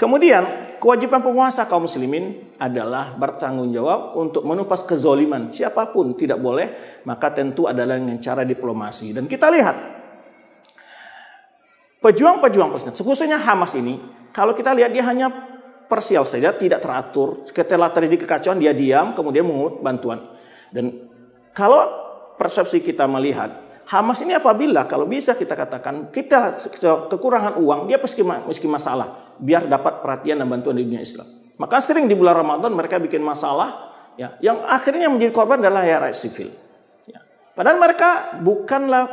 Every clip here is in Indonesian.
Kemudian, kewajiban penguasa kaum muslimin adalah bertanggung jawab untuk menumpas kezoliman. Siapapun tidak boleh, maka tentu adalah dengan cara diplomasi. Dan kita lihat, pejuang-pejuang Palestina, khususnya Hamas ini, kalau kita lihat dia hanya persial saja, tidak teratur. Setelah terjadi kekacauan, dia diam, kemudian mengut bantuan. Dan kalau persepsi kita melihat Hamas ini apabila kalau bisa kita katakan kita kekurangan uang, dia meski meski masalah biar dapat perhatian dan bantuan di dunia Islam. Maka sering di bulan Ramadan mereka bikin masalah ya, yang akhirnya menjadi korban adalah ya rakyat sipil. Ya. Padahal mereka bukanlah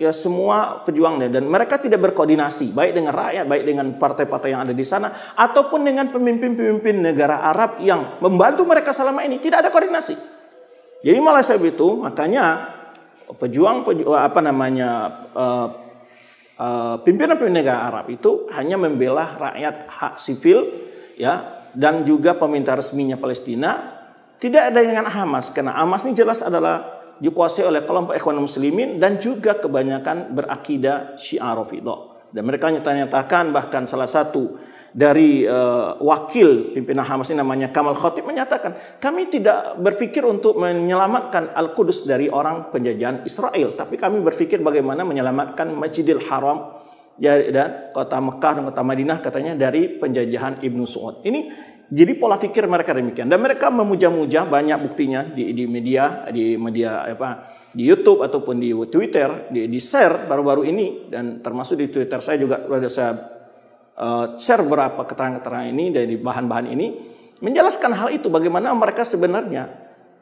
ya semua pejuangnya dan mereka tidak berkoordinasi baik dengan rakyat, baik dengan partai-partai yang ada di sana ataupun dengan pemimpin-pemimpin negara Arab yang membantu mereka selama ini tidak ada koordinasi. Jadi malah sebab itu makanya pejuang, pejuang eh, apa namanya eh, eh, pimpinan-pimpinan negara Arab itu hanya membela rakyat hak sipil ya dan juga pemerintah resminya Palestina tidak ada dengan Hamas karena Hamas ini jelas adalah dikuasai oleh kelompok ekonomi muslimin dan juga kebanyakan berakidah Syiah dan mereka nyatakan bahkan salah satu dari uh, wakil pimpinan Hamas ini namanya Kamal Khatib menyatakan kami tidak berpikir untuk menyelamatkan Al-Qudus dari orang penjajahan Israel tapi kami berpikir bagaimana menyelamatkan Masjidil Haram ya dan kota Mekah dan kota Madinah katanya dari penjajahan Ibnu Suud Ini jadi pola pikir mereka demikian dan mereka memuja-muja banyak buktinya di, di media di media apa di YouTube ataupun di Twitter di, di share baru-baru ini dan termasuk di Twitter saya juga sudah saya uh, share berapa keterangan-keterangan ini dari bahan-bahan ini menjelaskan hal itu bagaimana mereka sebenarnya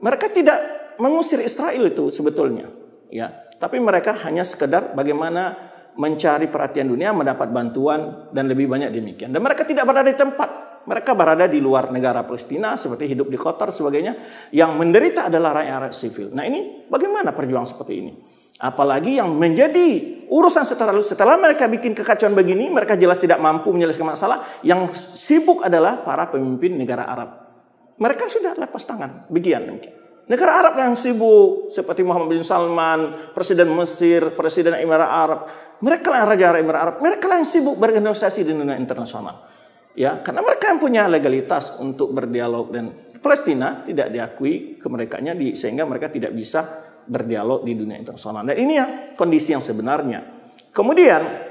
mereka tidak mengusir Israel itu sebetulnya ya tapi mereka hanya sekedar bagaimana mencari perhatian dunia, mendapat bantuan dan lebih banyak demikian. Dan mereka tidak berada di tempat, mereka berada di luar negara Palestina seperti hidup di kotor sebagainya yang menderita adalah rakyat Arab sivil. Nah, ini bagaimana perjuangan seperti ini? Apalagi yang menjadi urusan setelah setelah mereka bikin kekacauan begini, mereka jelas tidak mampu menyelesaikan masalah. Yang sibuk adalah para pemimpin negara Arab. Mereka sudah lepas tangan, begian mungkin. Negara Arab yang sibuk seperti Muhammad bin Salman, Presiden Mesir, Presiden Emirat Arab. Mereka lah Raja Emirat Arab. Mereka lah yang sibuk bernegosiasi di dunia internasional. Ya, karena mereka yang punya legalitas untuk berdialog dan Palestina tidak diakui kemerdekaannya di, sehingga mereka tidak bisa berdialog di dunia internasional. Dan ini ya kondisi yang sebenarnya. Kemudian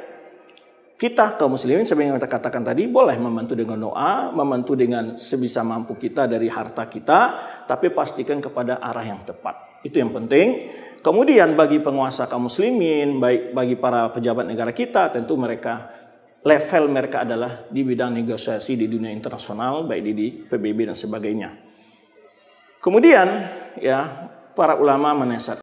kita kaum muslimin seperti yang kita katakan tadi boleh membantu dengan doa, membantu dengan sebisa mampu kita dari harta kita, tapi pastikan kepada arah yang tepat. Itu yang penting. Kemudian bagi penguasa kaum muslimin, baik bagi para pejabat negara kita, tentu mereka level mereka adalah di bidang negosiasi di dunia internasional, baik di, di PBB dan sebagainya. Kemudian ya para ulama menasihat